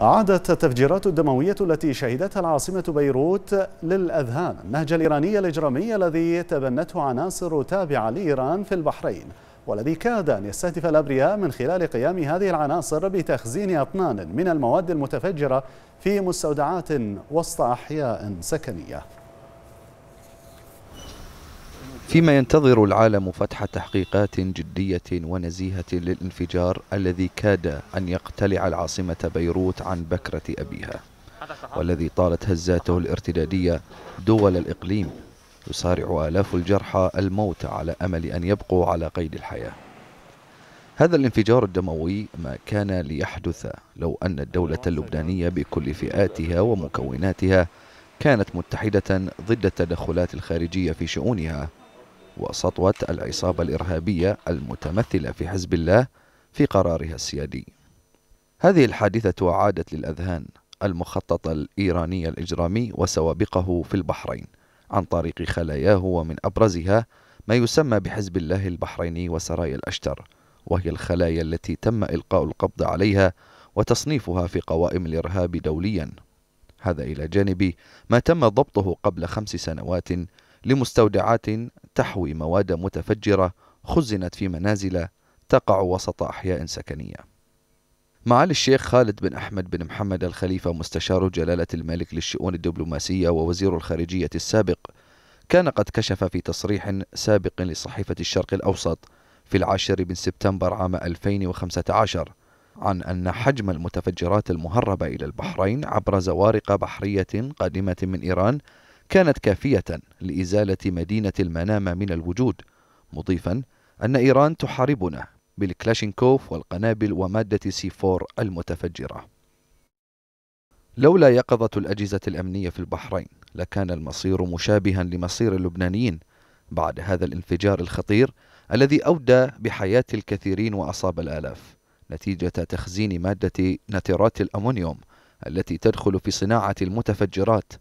عادت التفجيرات الدموية التي شهدتها العاصمة بيروت للأذهان النهج الإيراني الإجرامي الذي تبنته عناصر تابعة لإيران في البحرين والذي كاد أن يستهدف الأبرياء من خلال قيام هذه العناصر بتخزين أطنان من المواد المتفجرة في مستودعات وسط أحياء سكنية فيما ينتظر العالم فتح تحقيقات جدية ونزيهة للانفجار الذي كاد أن يقتلع العاصمة بيروت عن بكرة أبيها والذي طالت هزاته الارتدادية دول الإقليم يصارع آلاف الجرحى الموت على أمل أن يبقوا على قيد الحياة هذا الانفجار الدموي ما كان ليحدث لو أن الدولة اللبنانية بكل فئاتها ومكوناتها كانت متحدة ضد التدخلات الخارجية في شؤونها وسطوة العصابة الإرهابية المتمثلة في حزب الله في قرارها السيادي. هذه الحادثة عادت للأذهان المخطط الإيراني الإجرامي وسوابقه في البحرين عن طريق خلاياه ومن أبرزها ما يسمى بحزب الله البحريني وسرايا الأشتر وهي الخلايا التي تم إلقاء القبض عليها وتصنيفها في قوائم الإرهاب دوليا هذا إلى جانب ما تم ضبطه قبل خمس سنوات لمستودعات تحوي مواد متفجرة خزنت في منازل تقع وسط أحياء سكنية معالي الشيخ خالد بن أحمد بن محمد الخليفة مستشار جلالة الملك للشؤون الدبلوماسية ووزير الخارجية السابق كان قد كشف في تصريح سابق لصحيفة الشرق الأوسط في العاشر من سبتمبر عام 2015 عن أن حجم المتفجرات المهربة إلى البحرين عبر زوارق بحرية قادمة من إيران كانت كافية لإزالة مدينة المنامه من الوجود مضيفا أن إيران تحاربنا بالكلاشينكوف والقنابل ومادة سي 4 المتفجرة لولا يقظة الأجهزة الأمنية في البحرين لكان المصير مشابها لمصير اللبنانيين بعد هذا الانفجار الخطير الذي أودى بحياة الكثيرين وأصاب الآلاف نتيجة تخزين مادة نترات الأمونيوم التي تدخل في صناعة المتفجرات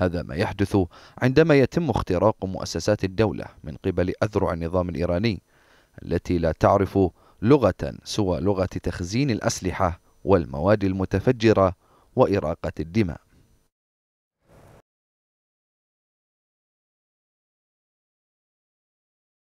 هذا ما يحدث عندما يتم اختراق مؤسسات الدولة من قبل أذرع النظام الإيراني التي لا تعرف لغة سوى لغة تخزين الأسلحة والمواد المتفجرة وإراقة الدماء